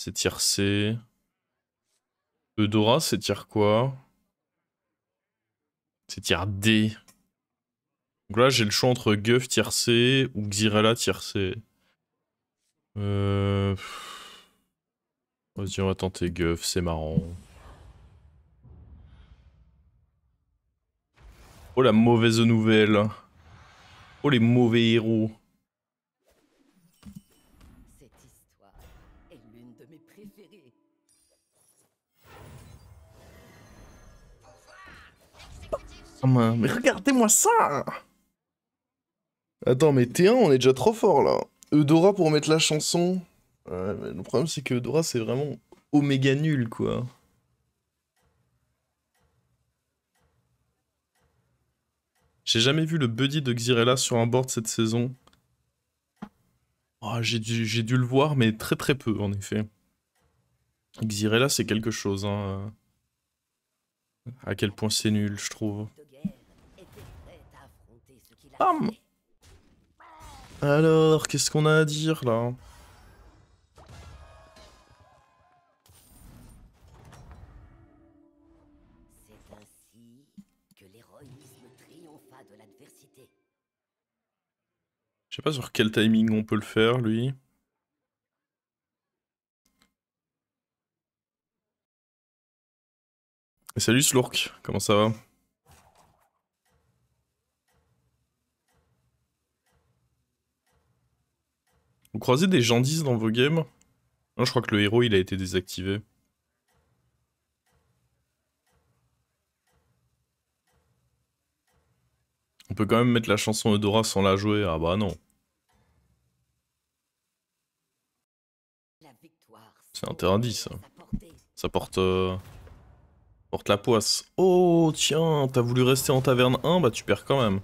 C'est tir C. Eudora, c'est tir quoi C'est tir D. Donc là, j'ai le choix entre Guff tir C ou Xirella tir C. Euh... Vas-y, on va tenter Guff, c'est marrant. Oh la mauvaise nouvelle. Oh les mauvais héros. Euh, mais, regardez-moi ça Attends, mais T1, on est déjà trop fort, là. Eudora pour mettre la chanson. le problème, c'est que Eudora, c'est vraiment oméga nul, quoi. J'ai jamais vu le buddy de Xirella sur un board cette saison. Ah, j'ai dû, le voir, mais très très peu en effet. Xirella, c'est quelque chose. Hein. À quel point c'est nul, je trouve. Alors, qu'est-ce qu'on a à dire là Je sais pas sur quel timing on peut le faire, lui. salut Slurk, comment ça va Vous croisez des jandis dans vos games Non, je crois que le héros, il a été désactivé. On peut quand même mettre la chanson Eudora sans la jouer. Ah bah non. C'est interdit ça. Ça porte... Euh, porte la poisse. Oh tiens, t'as voulu rester en taverne 1, bah tu perds quand même.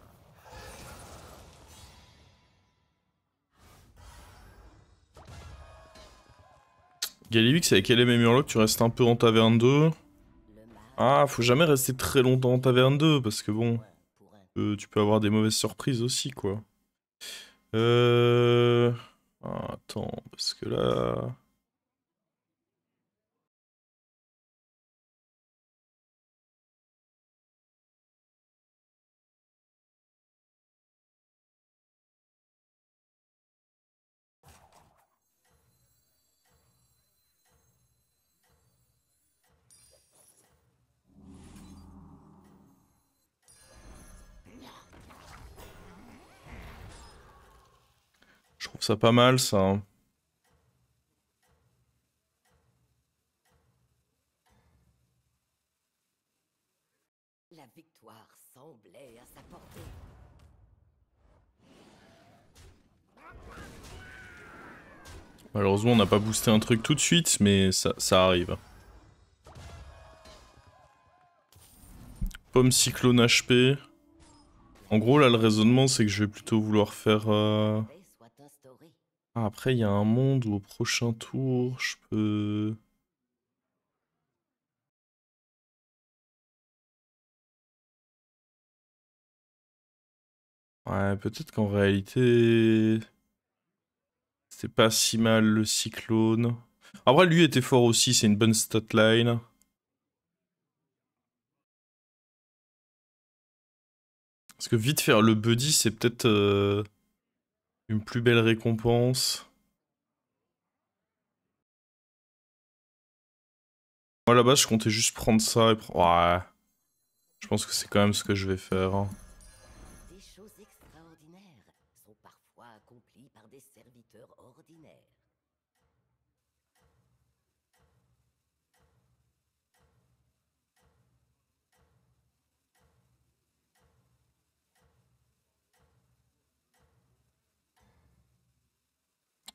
Galivix, avec elle et Murloc, tu restes un peu en taverne 2. Ah, faut jamais rester très longtemps en taverne 2, parce que bon, euh, tu peux avoir des mauvaises surprises aussi, quoi. Euh... Ah, attends, parce que là... ça pas mal ça. Hein. La victoire semblait à sa portée. Malheureusement, on n'a pas boosté un truc tout de suite, mais ça, arrive. Pomme cyclone HP. En gros, là, le raisonnement, c'est que je vais plutôt vouloir faire... Euh, après, il y a un monde où au prochain tour, je peux... Ouais, peut-être qu'en réalité, c'est pas si mal le cyclone. Après, lui était fort aussi, c'est une bonne stat line. Parce que vite faire le buddy, c'est peut-être euh, une plus belle récompense. Moi la base, je comptais juste prendre ça et... prendre... Ouais. Je pense que c'est quand même ce que je vais faire. Hein.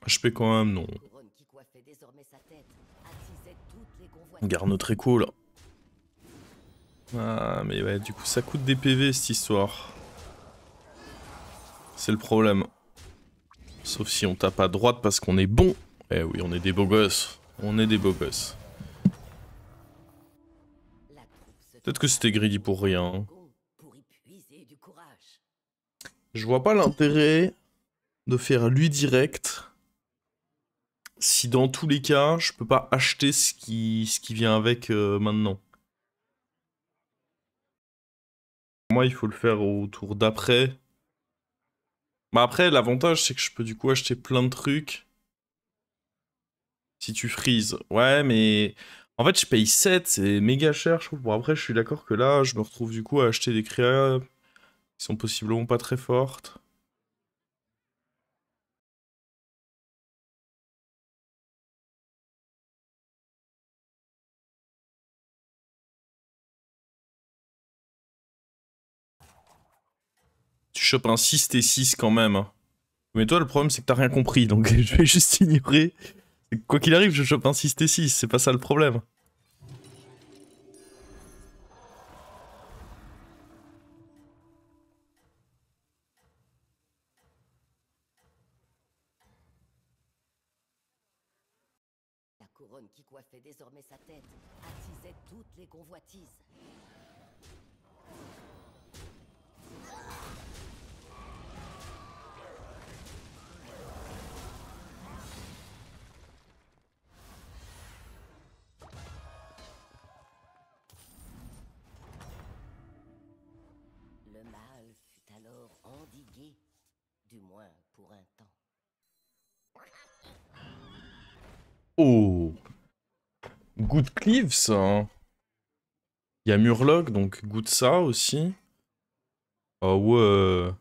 Je quand même, non. On garde notre écho là. Ah, mais ouais, du coup, ça coûte des PV cette histoire. C'est le problème. Sauf si on tape à droite parce qu'on est bon. Eh oui, on est des beaux gosses. On est des beaux gosses. Peut-être que c'était greedy pour rien. Hein. Je vois pas l'intérêt de faire lui direct si dans tous les cas, je peux pas acheter ce qui, ce qui vient avec euh, maintenant. moi, il faut le faire au tour d'après. Bah après, l'avantage, c'est que je peux du coup acheter plein de trucs. Si tu frises. Ouais, mais... En fait, je paye 7, c'est méga cher, je trouve. Bon, après, je suis d'accord que là, je me retrouve du coup à acheter des créas qui sont possiblement pas très fortes. tu chopes un 6 T6 quand même. Hein. Mais toi, le problème, c'est que t'as rien compris, donc je vais juste ignorer. Quoi qu'il arrive, je chope un 6 T6, c'est pas ça le problème. La couronne qui coiffait désormais sa tête attisait toutes les convoitises. Oh Good Cleave, ça hein. Il y a Murloc, donc Good ça aussi. oh, ouais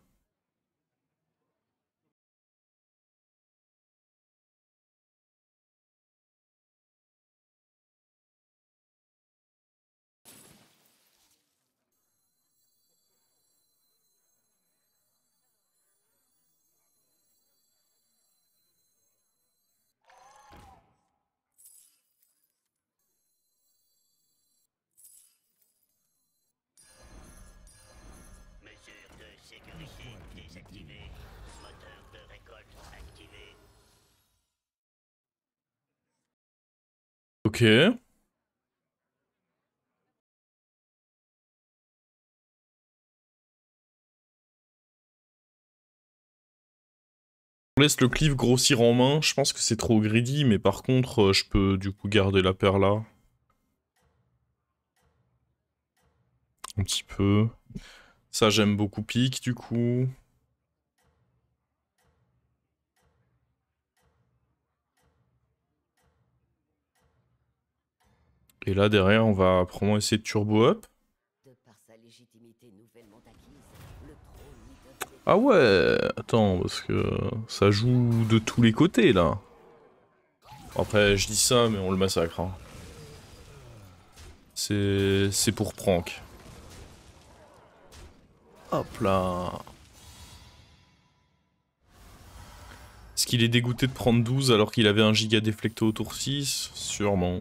Ok. On laisse le cliff grossir en main, je pense que c'est trop greedy, mais par contre, euh, je peux du coup garder la paire là. Un petit peu. Ça, j'aime beaucoup pique, du coup. Et là, derrière, on va probablement essayer de turbo up. Ah ouais Attends, parce que ça joue de tous les côtés, là. Après, je dis ça, mais on le massacre. Hein. C'est pour prank. Hop là Est-ce qu'il est dégoûté de prendre 12 alors qu'il avait un giga déflecto autour 6 Sûrement.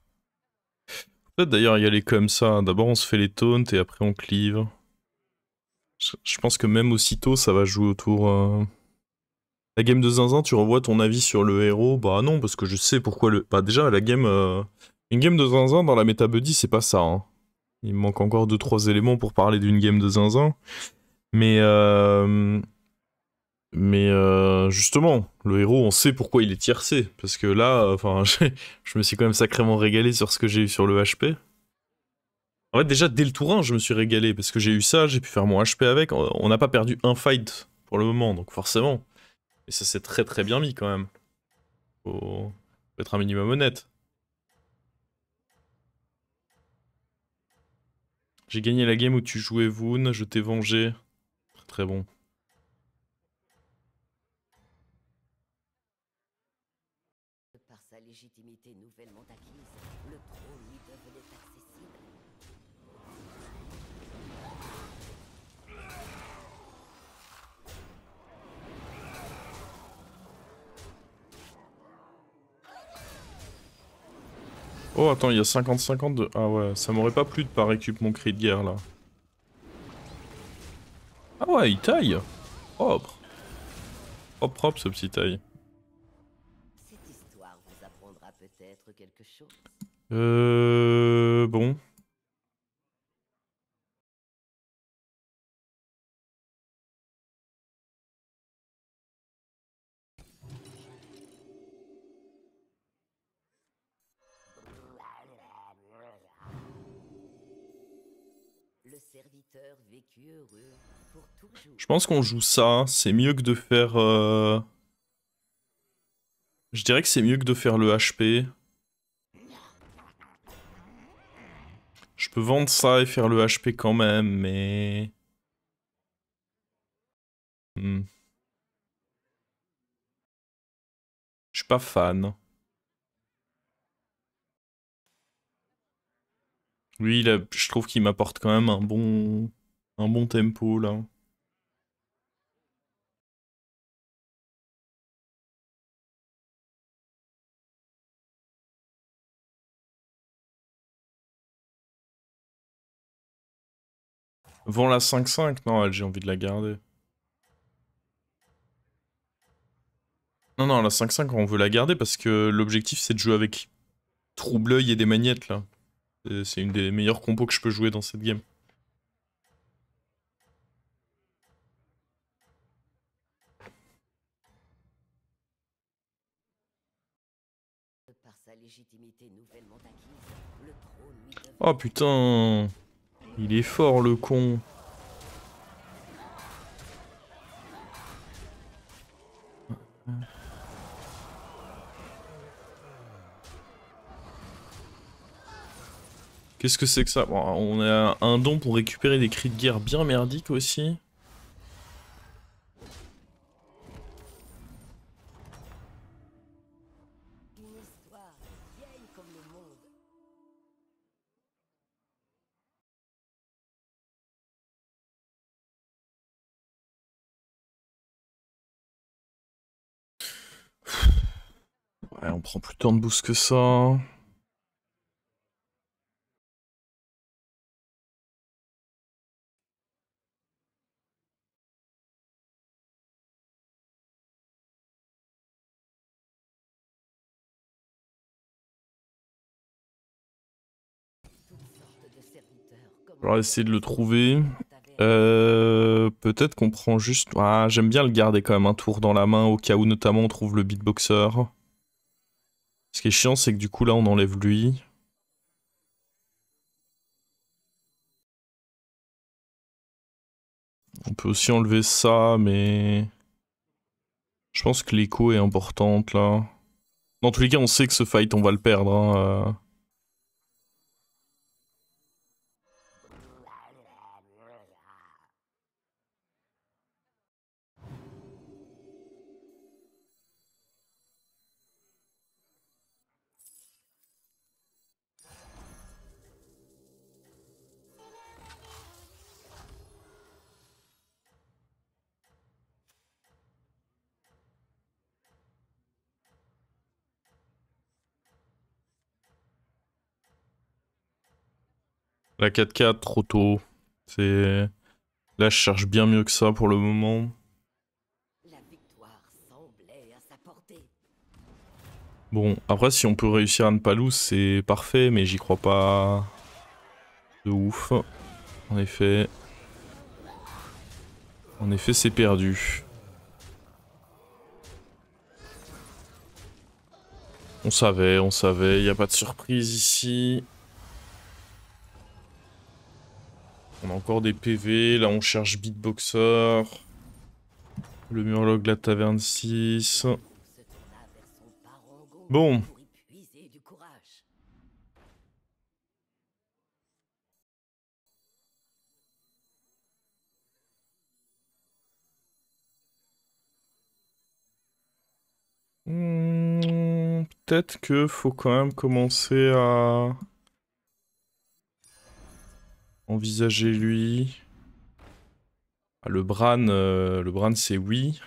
D'ailleurs il d'ailleurs y aller comme ça. Hein. D'abord on se fait les taunts et après on cleave. Je, pense que même aussitôt ça va jouer autour... Euh. La game de Zinzin, tu revois ton avis sur le héros Bah non, parce que je sais pourquoi le... Bah déjà, la game... Euh, une game de Zinzin dans la méta buddy, c'est pas ça. Hein. Il manque encore 2-3 éléments pour parler d'une game de Zinzin. Mais... Euh, mais euh, justement, le héros, on sait pourquoi il est tiercé. Parce que là, euh, enfin, je me suis quand même sacrément régalé sur ce que j'ai eu sur le HP. En fait, déjà, dès le tour 1, je me suis régalé. Parce que j'ai eu ça, j'ai pu faire mon HP avec. On n'a pas perdu un fight pour le moment, donc forcément. Et ça s'est très très bien mis quand même. Faut, être un minimum honnête. J'ai gagné la game où tu jouais Voon, je t'ai vengé. Très très bon. Oh, attends, il y a 50-50 de... Ah ouais, ça m'aurait pas plu de pas récupérer mon cri de guerre, là. Ah ouais, il taille Propre hop propre, ce petit taille. Cette histoire vous apprendra peut-être quelque chose. Euh... Bon... Je pense qu'on joue ça. Hein. C'est mieux que de faire... Euh, je dirais que c'est mieux que de faire le HP. Je peux vendre ça et faire le HP quand même, mais... Hmm. Je suis pas fan. Lui, là, je trouve qu'il m'apporte quand même un bon un bon tempo là. Vend la 5-5 Non, j'ai envie de la garder. Non, non, la 5-5, on veut la garder parce que l'objectif, c'est de jouer avec trouble et des manettes là. C'est une des meilleures compos que je peux jouer dans cette game. Oh putain Il est fort le con Qu'est-ce que c'est que ça bon, On a un don pour récupérer des cris de guerre bien merdiques aussi. on prend plus temps de boost que ça. va essayer de le trouver. Euh, peut-être qu'on prend juste... Ah, J'aime bien le garder quand même un tour dans la main au cas où notamment on trouve le beatboxer. Ce qui est chiant, c'est que du coup, là, on enlève lui. On peut aussi enlever ça, mais... Je pense que l'écho est importante, là. Dans tous les cas, on sait que ce fight, on va le perdre. Hein. Euh. La 4K, trop tôt. C'est... Là, je cherche bien mieux que ça pour le moment. Bon, après, si on peut réussir à ne pas c'est parfait, mais j'y crois pas de ouf. En effet. En effet, c'est perdu. On savait, on savait, il n'y a pas de surprise ici. On a encore des PV. Là, on cherche Beatboxer. Le murlogue de la Taverne 6. Bon. Hmm, peut-être que faut quand même commencer à... Envisager lui. Ah, le Bran, euh, le Bran c'est oui.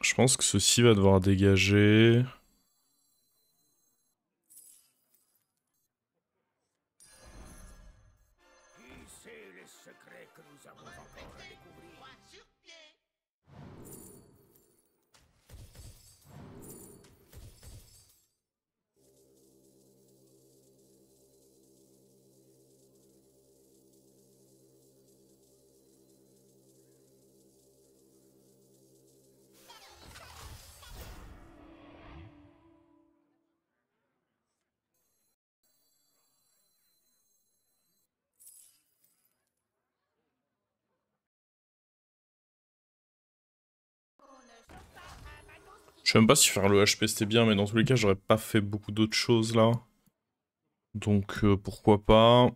Je pense que ceci va devoir dégager. Je sais même pas si faire le HP c'était bien, mais dans tous les cas, j'aurais pas fait beaucoup d'autres choses là. Donc euh, pourquoi pas.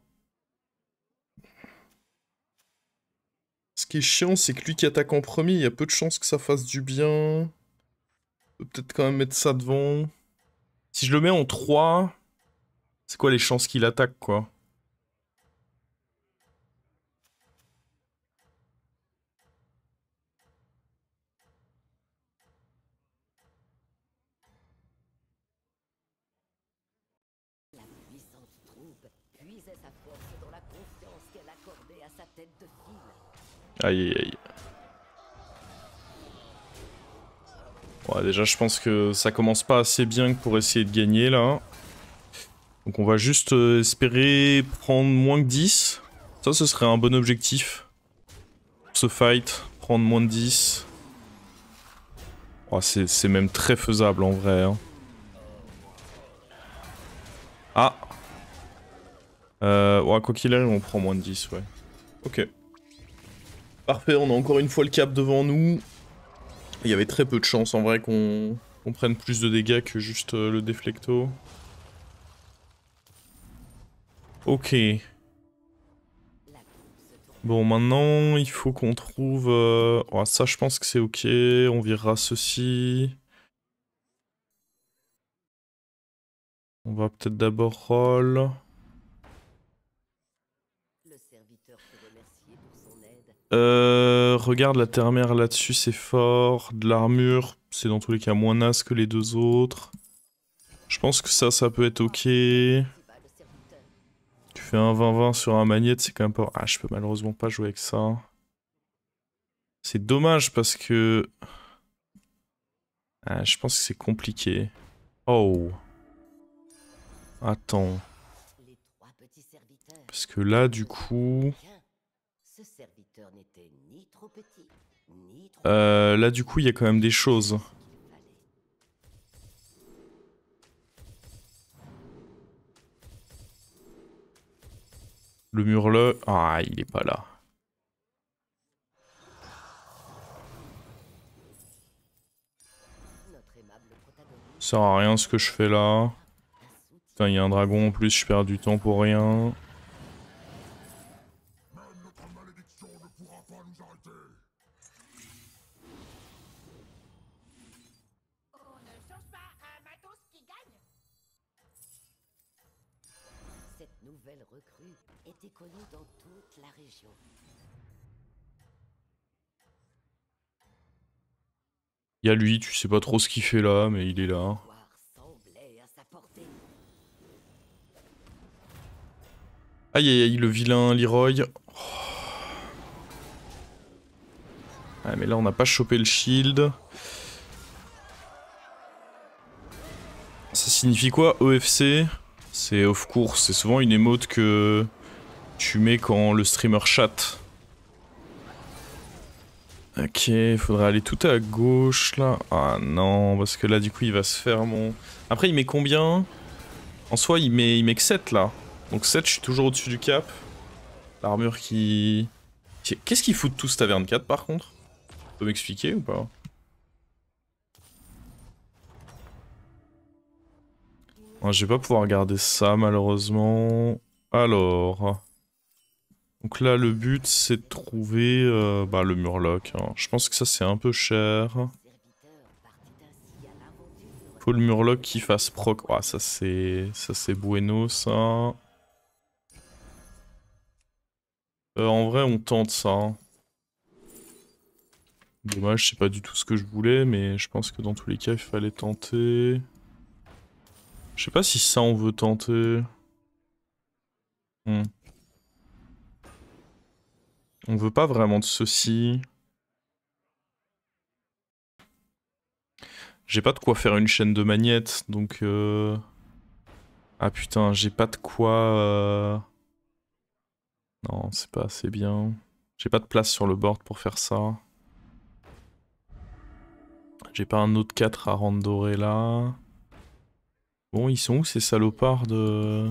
Ce qui est chiant, c'est que lui qui attaque en premier, il y a peu de chances que ça fasse du bien. Peut-être quand même mettre ça devant. Si je le mets en 3, c'est quoi les chances qu'il attaque quoi Aïe aïe aïe. déjà, je pense que ça commence pas assez bien pour essayer de gagner là. Donc, on va juste euh, espérer prendre moins que 10. Ça, ce serait un bon objectif. ce fight, prendre moins de 10. c'est même très faisable en vrai. Hein. Ah euh, ouais, quoi qu'il arrive, on prend moins de 10, ouais. Ok. Parfait, on a encore une fois le cap devant nous. Il y avait très peu de chance en vrai qu'on prenne plus de dégâts que juste euh, le déflecto. Ok. Bon, maintenant, il faut qu'on trouve... Euh, ça, je pense que c'est ok. On virera ceci. On va peut-être d'abord roll. Euh, regarde, la terre-mère là-dessus, c'est fort. De l'armure, c'est dans tous les cas moins naze que les deux autres. Je pense que ça, ça peut être ok. Tu fais un 20-20 sur un magnète, c'est quand même pas... Ah, je peux malheureusement pas jouer avec ça. C'est dommage parce que... Ah, je pense que c'est compliqué. Oh. Attends. Parce que là, du coup... Euh, là, du coup, il y a quand même des choses. Le mur là. Ah, il est pas là. Ça sert à rien ce que je fais là. Putain, il y a un dragon en plus, je perds du temps pour rien. Il y a lui, tu sais pas trop ce qu'il fait là, mais il est là. Aïe aïe aïe, le vilain Leroy. Ah mais là on n'a pas chopé le shield. Ça signifie quoi EFC C'est of course, c'est souvent une émote que tu mets quand le streamer chatte. Ok, il faudrait aller tout à gauche là. Ah non, parce que là du coup il va se faire mon... Après il met combien En soi il met, il met que 7 là. Donc 7 je suis toujours au-dessus du cap. L'armure qui... Qu'est-ce qu'ils foutent tous taverne 4 par contre peux m'expliquer ou pas ah, Je vais pas pouvoir garder ça malheureusement. Alors... Donc là, le but, c'est de trouver euh, bah, le Murloc. Hein. Je pense que ça, c'est un peu cher. Faut le Murloc qui fasse proc. Ah, ça, c'est ça c'est bueno, ça. Hein. Euh, en vrai, on tente ça. Hein. Dommage, c'est pas du tout ce que je voulais, mais je pense que dans tous les cas, il fallait tenter. Je sais pas si ça, on veut tenter. Hmm. On veut pas vraiment de ceci. J'ai pas de quoi faire une chaîne de magnettes, donc... Euh, ah putain, j'ai pas de quoi... Euh, non, c'est pas assez bien. J'ai pas de place sur le board pour faire ça. J'ai pas un autre 4 à rendre doré là. Bon, ils sont où ces salopards de...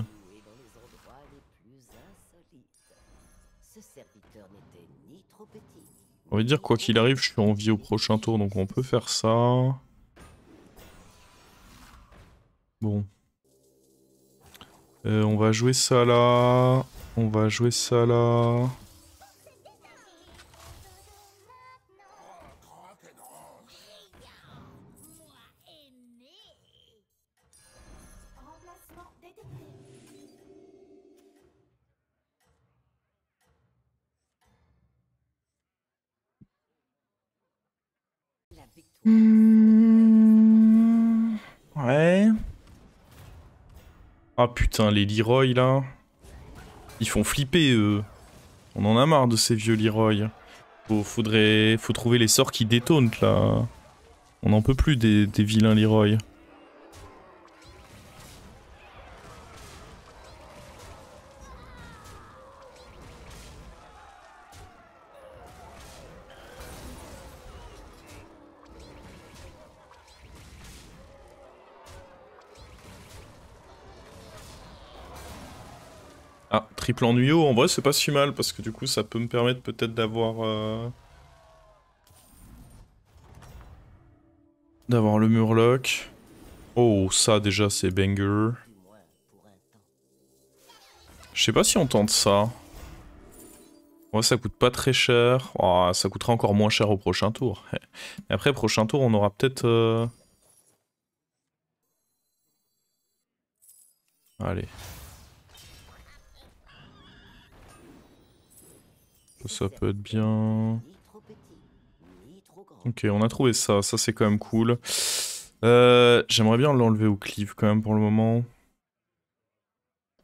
On va dire, quoi qu'il arrive, je suis en vie au prochain tour, donc on peut faire ça. Bon. Euh, on va jouer ça là. On va jouer ça là. Hmm. Ouais. Ah putain, les Leroy là. Ils font flipper eux. On en a marre de ces vieux Leroy. Faut, faudrait, faut trouver les sorts qui détonent là. On n'en peut plus des, des vilains Leroy. triple ennuyeux, en vrai c'est pas si mal, parce que du coup ça peut me permettre peut-être d'avoir... Euh, d'avoir le murloc. Oh, ça déjà c'est banger. Je sais pas si on tente ça. Ouais, ça coûte pas très cher. Oh, ça coûtera encore moins cher au prochain tour. après, prochain tour, on aura peut-être... Euh, Allez. Ça peut être bien. Ok, on a trouvé ça. Ça, c'est quand même cool. Euh, j'aimerais bien l'enlever au cleave quand même pour le moment.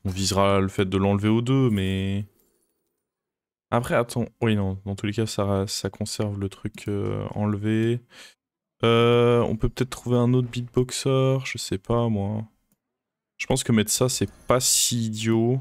On visera le fait de l'enlever aux deux, mais... Après, attends. Oui, non. Dans tous les cas, ça, conserve le truc euh, enlevé. Euh, on peut peut-être trouver un autre beatboxer. Je sais pas, moi. Je pense que mettre ça, c'est pas si idiot.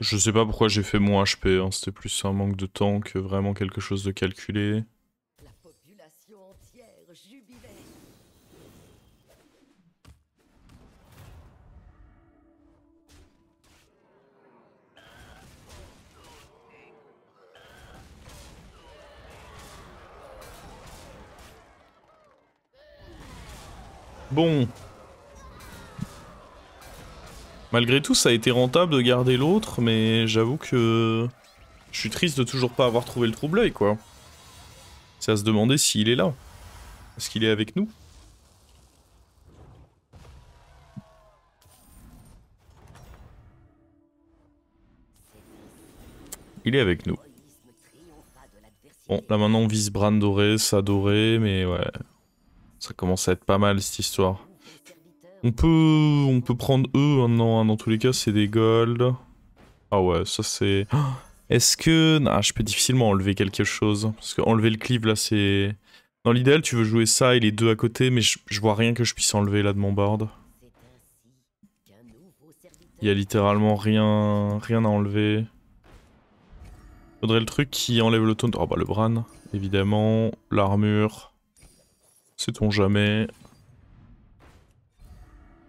Je sais pas pourquoi j'ai fait mon HP, hein. c'était plus un manque de temps que vraiment quelque chose de calculé. La Bon, Malgré tout, ça a été rentable de garder l'autre, mais j'avoue que... Je suis triste de toujours pas avoir trouvé le trouble quoi. C'est à se demander s'il est là. Est-ce qu'il est avec nous Il est avec nous. Bon, là maintenant on vise Bran doré, ça doré, mais ouais. Ça commence à être pas mal cette histoire. On peut, on peut prendre eux, non, hein. dans tous les cas, c'est des gold. Ah ouais, ça c'est... Est-ce que... Ah, je peux difficilement enlever quelque chose. Parce qu'enlever le cleave, là, c'est... Dans l'idéal, tu veux jouer ça et les deux à côté, mais je, vois rien que je puisse enlever là de mon board. Il y a littéralement rien, rien à enlever. Faudrait le truc qui enlève le taunt. oh bah le Bran, évidemment. L'armure. Sait-on jamais.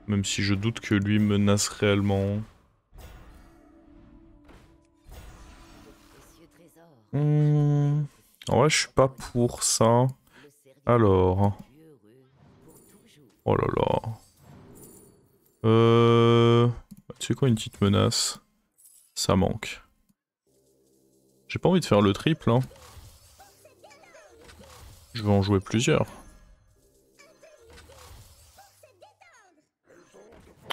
Même si je doute que lui menace réellement. Hmm. En je suis pas pour ça. Alors. Oh là là. Euh... Tu quoi, une petite menace Ça manque. J'ai pas envie de faire le triple, hein. Je vais en jouer plusieurs.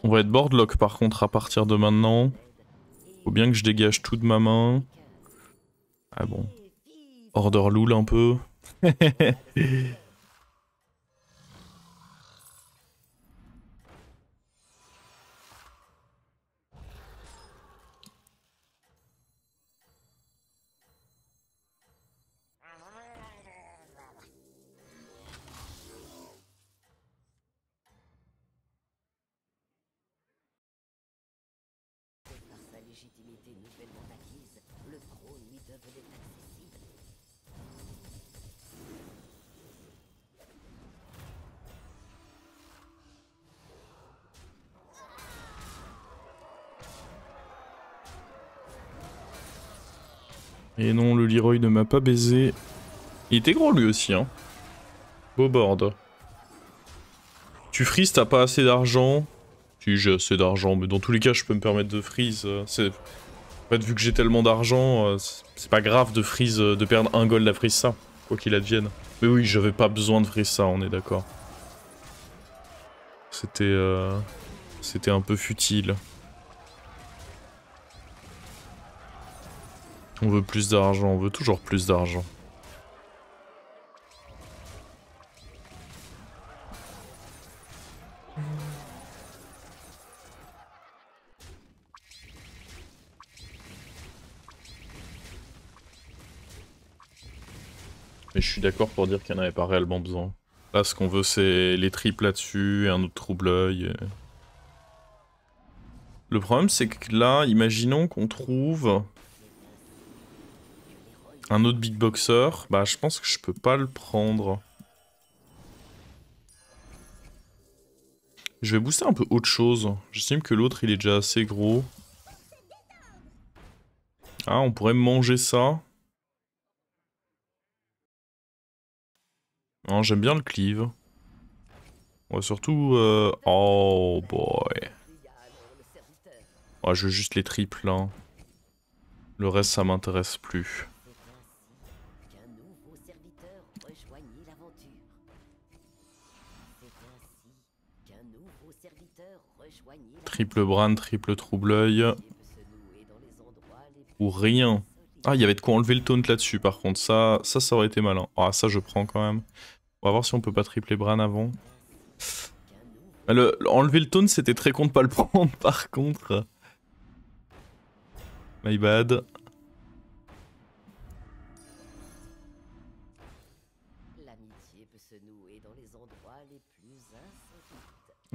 On va être boardlock par contre à partir de maintenant. Faut bien que je dégage tout de ma main. Ah bon. Order loul un peu. pas baisé. Il était gros lui aussi, hein. Beau board. Tu freeze, t'as pas assez d'argent. Si, j'ai assez d'argent, mais dans tous les cas, je peux me permettre de freeze. C'est... En fait, vu que j'ai tellement d'argent, euh, c'est pas grave de freeze, de perdre un gold à freeze ça, quoi qu'il advienne. Mais oui, j'avais pas besoin de freeze ça, on est d'accord. C'était... Euh, c'était un peu futile. On veut plus d'argent, on veut toujours plus d'argent. Mais je suis d'accord pour dire qu'il n'y en avait pas réellement besoin. Là, ce qu'on veut, c'est les tripes là-dessus, et un autre trouble-œil. Le problème, c'est que là, imaginons qu'on trouve un autre big bah je pense que je peux pas le prendre. Je vais booster un peu autre chose. J'estime que l'autre il est déjà assez gros. Ah, on pourrait manger ça. Non, J'aime bien le cleave. On surtout... Euh, oh boy. je veux juste les triples. Hein. Le reste ça m'intéresse plus. Triple Bran, triple trouble œil Ou rien. Ah, il y avait de quoi enlever le taunt là-dessus par contre. Ça, ça, aurait été malin. Ah, ça je prends quand même. On va voir si on peut pas tripler Bran avant. Bah, enlever le taunt, c'était très con de pas le prendre par contre. My bad.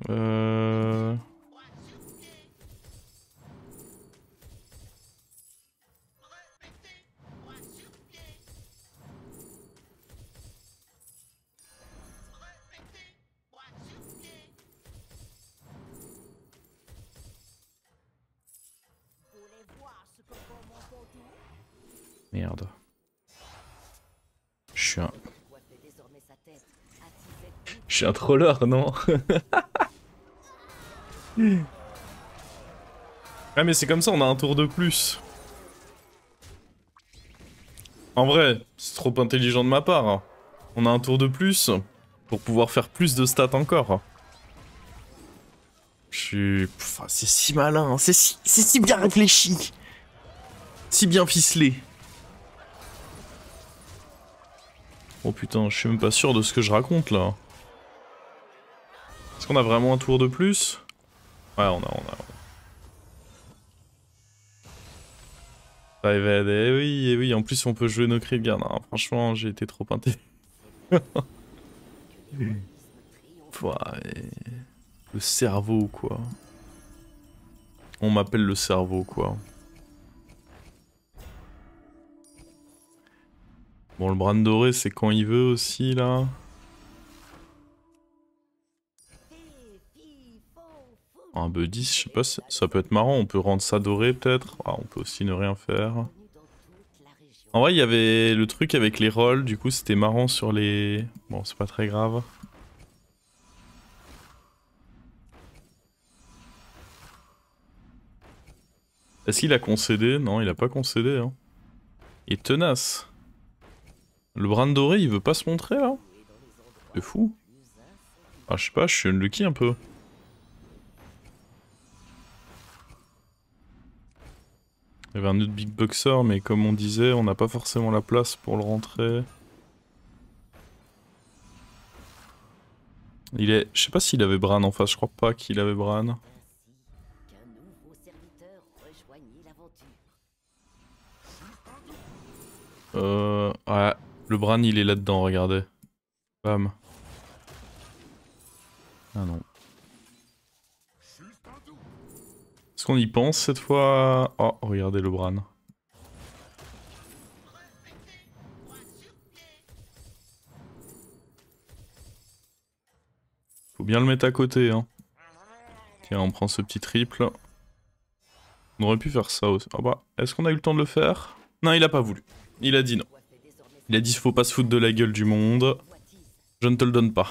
Euh... Merde. Je suis un... Je suis un troller, non Ah mais c'est comme ça, on a un tour de plus. En vrai, c'est trop intelligent de ma part. Hein. On a un tour de plus pour pouvoir faire plus de stats encore. Je suis... c'est si malin, hein. c'est si... si bien réfléchi. Si bien ficelé. Oh putain, je suis même pas sûr de ce que je raconte là. Est-ce qu'on a vraiment un tour de plus Ouais, on a, on a. Eh oui, eh oui, en plus on peut jouer nos cris de ah, franchement, j'ai été trop peinté. ouais, le cerveau, quoi. On m'appelle le cerveau, quoi. Bon, le bran doré, c'est quand il veut aussi, là. Un buddy, je sais pas, ça peut être marrant. On peut rendre ça doré, peut-être. Ah, on peut aussi ne rien faire. En vrai, il y avait le truc avec les rolls, du coup, c'était marrant sur les... Bon, c'est pas très grave. Est-ce qu'il a concédé Non, il a pas concédé. Hein. Il est tenace. Le Bran doré, il veut pas se montrer là C'est fou. Ah, je sais pas, je suis lucky un peu. Il y avait un autre Big Boxer, mais comme on disait, on n'a pas forcément la place pour le rentrer. Il est... Je sais pas s'il avait Bran en face, je crois pas qu'il avait Bran. Euh... Ouais, le Bran, il est là-dedans, regardez. Bam. Ah non. Est-ce qu'on y pense cette fois Oh, regardez le Bran. Faut bien le mettre à côté, hein. Tiens, on prend ce petit triple. On aurait pu faire ça aussi. Ah bah, est-ce qu'on a eu le temps de le faire Non, il a pas voulu. Il a dit non. Il a dit faut pas se foutre de la gueule du monde. Je ne te le donne pas.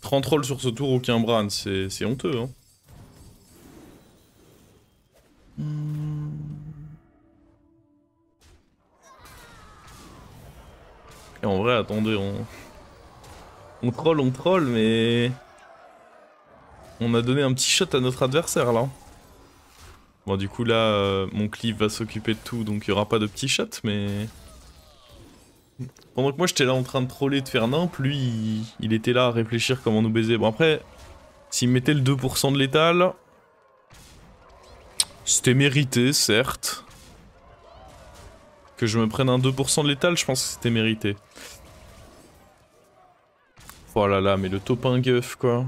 trolls sur ce tour, aucun Bran, c'est honteux. Hein. Et en vrai, attendez, on... On troll, on troll, mais... On a donné un petit shot à notre adversaire là. Bon du coup là, euh, mon cliff va s'occuper de tout, donc il n'y aura pas de petit shot, mais... Pendant que moi j'étais là en train de troller, de faire nimp, lui il... était là à réfléchir comment nous baiser. Bon après, s'il mettait le 2% de létal, c'était mérité certes. Que je me prenne un 2% de létal, je pense que c'était mérité. Oh là là, mais le top 1 quoi.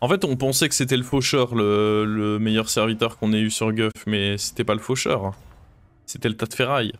En fait, on pensait que c'était le faucheur, le, meilleur serviteur qu'on ait eu sur Guff, mais c'était pas le faucheur. Hein. C'était le tas de ferraille.